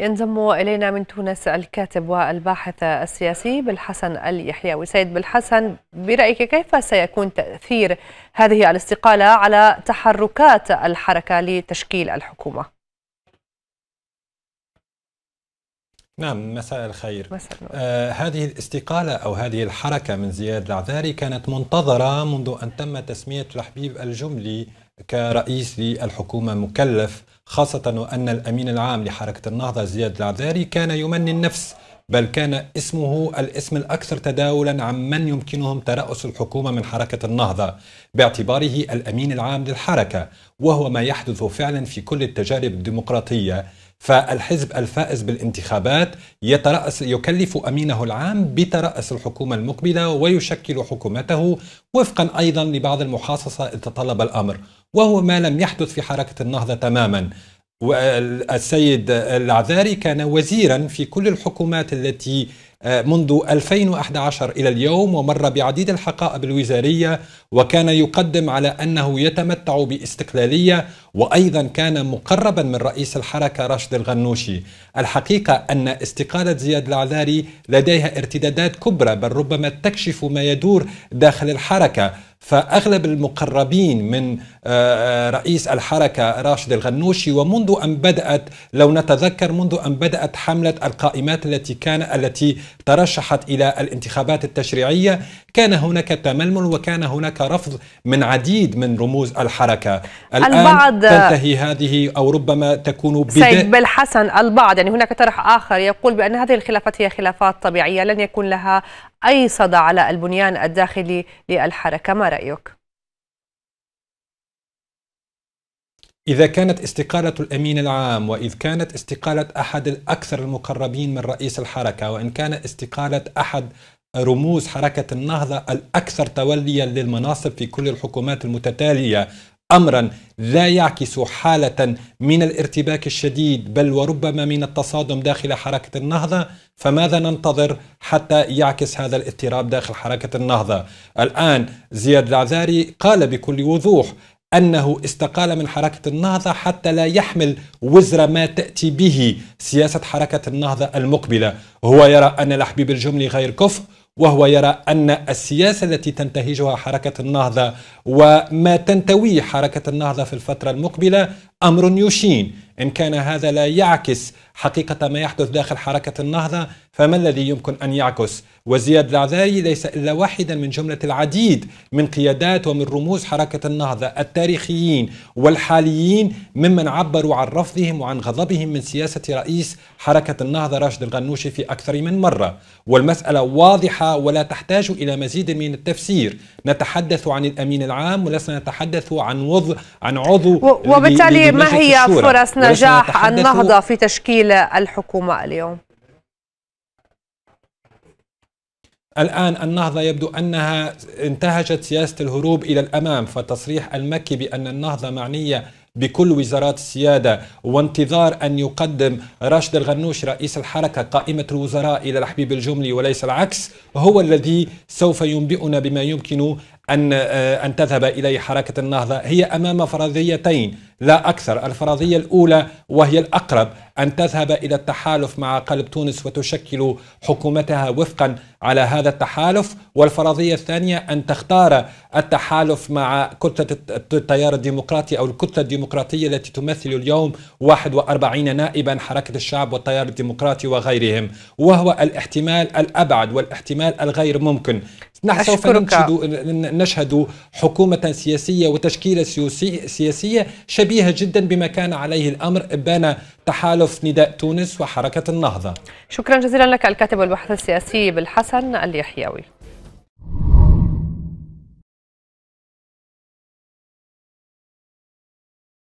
ينضم إلينا من تونس الكاتب والباحث السياسي بالحسن اليحيوي سيد بالحسن برأيك كيف سيكون تأثير هذه الاستقالة على تحركات الحركة لتشكيل الحكومة؟ نعم مساء الخير مساء آه هذه الاستقالة أو هذه الحركة من زياد العذاري كانت منتظرة منذ أن تم تسمية لحبيب الجملي كرئيس للحكومة مكلف خاصة وأن الأمين العام لحركة النهضة زياد العذاري كان يمني النفس بل كان اسمه الاسم الأكثر تداولا عمن يمكنهم ترأس الحكومة من حركة النهضة باعتباره الأمين العام للحركة وهو ما يحدث فعلا في كل التجارب الديمقراطية فالحزب الفائز بالانتخابات يترأس يكلف أمينه العام بترأس الحكومة المقبلة ويشكل حكومته وفقا أيضا لبعض المحاصصة إذا الأمر وهو ما لم يحدث في حركة النهضة تماما والسيد العذاري كان وزيرا في كل الحكومات التي آه، منذ 2011 إلى اليوم ومر بعديد الحقائب الوزارية وكان يقدم على أنه يتمتع باستقلالية وأيضا كان مقربا من رئيس الحركة راشد الغنوشي الحقيقة أن استقالة زياد العذاري لديها ارتدادات كبرى بل ربما تكشف ما يدور داخل الحركة فأغلب المقربين من آه، آه، رئيس الحركة راشد الغنوشي ومنذ أن بدأت لو نتذكر منذ أن بدأت حملة القائمات التي كان التي ترشحت إلى الانتخابات التشريعية كان هناك تململ وكان هناك رفض من عديد من رموز الحركة الآن البعض تنتهي هذه أو ربما تكون بدا... سيد بالحسن البعض يعني هناك طرح آخر يقول بأن هذه الخلافات هي خلافات طبيعية لن يكون لها أي صدى على البنيان الداخلي للحركة ما رأيك؟ إذا كانت استقالة الأمين العام وإذ كانت استقالة أحد الأكثر المقربين من رئيس الحركة وإن كان استقالة أحد رموز حركة النهضة الأكثر توليا للمناصب في كل الحكومات المتتالية امرا لا يعكس حاله من الارتباك الشديد بل وربما من التصادم داخل حركه النهضه فماذا ننتظر حتى يعكس هذا الاضطراب داخل حركه النهضه الان زياد العذاري قال بكل وضوح انه استقال من حركه النهضه حتى لا يحمل وزر ما تاتي به سياسه حركه النهضه المقبله هو يرى ان لحبيب الجملي غير كفء وهو يرى أن السياسة التي تنتهجها حركة النهضة وما تنتويه حركة النهضة في الفترة المقبلة أمر يشين إن كان هذا لا يعكس حقيقة ما يحدث داخل حركة النهضة فما الذي يمكن أن يعكس وزياد العذاري ليس إلا واحدا من جملة العديد من قيادات ومن رموز حركة النهضة التاريخيين والحاليين ممن عبروا عن رفضهم وعن غضبهم من سياسة رئيس حركة النهضة راشد الغنوشي في أكثر من مرة والمسألة واضحة ولا تحتاج إلى مزيد من التفسير نتحدث عن الأمين العام ولسنا نتحدث عن وضع عن عضو وبالتالي ما هي فرصنا نجاح النهضة في تشكيل الحكومة اليوم الآن النهضة يبدو أنها انتهجت سياسة الهروب إلى الأمام فتصريح المكي بأن النهضة معنية بكل وزارات السيادة وانتظار أن يقدم راشد الغنوش رئيس الحركة قائمة الوزراء إلى الحبيب الجملي وليس العكس هو الذي سوف ينبئنا بما يمكن أن آه، أن تذهب إليه حركة النهضة هي أمام فرضيتين لا أكثر الفرضية الأولى وهي الأقرب أن تذهب إلى التحالف مع قلب تونس وتشكل حكومتها وفقا على هذا التحالف والفرضية الثانية أن تختار التحالف مع كتلة التيار الديمقراطي أو الكتلة الديمقراطية التي تمثل اليوم 41 نائبا حركة الشعب والتيار الديمقراطي وغيرهم وهو الاحتمال الأبعد والاحتمال الغير ممكن نحن سوف نشهد حكومة سياسية وتشكيلة سياسية شبيهة جدا بما كان عليه الأمر بين تحالف نداء تونس وحركة النهضة شكرا جزيلا لك الكاتب والباحث السياسي بالحسن اليحيوي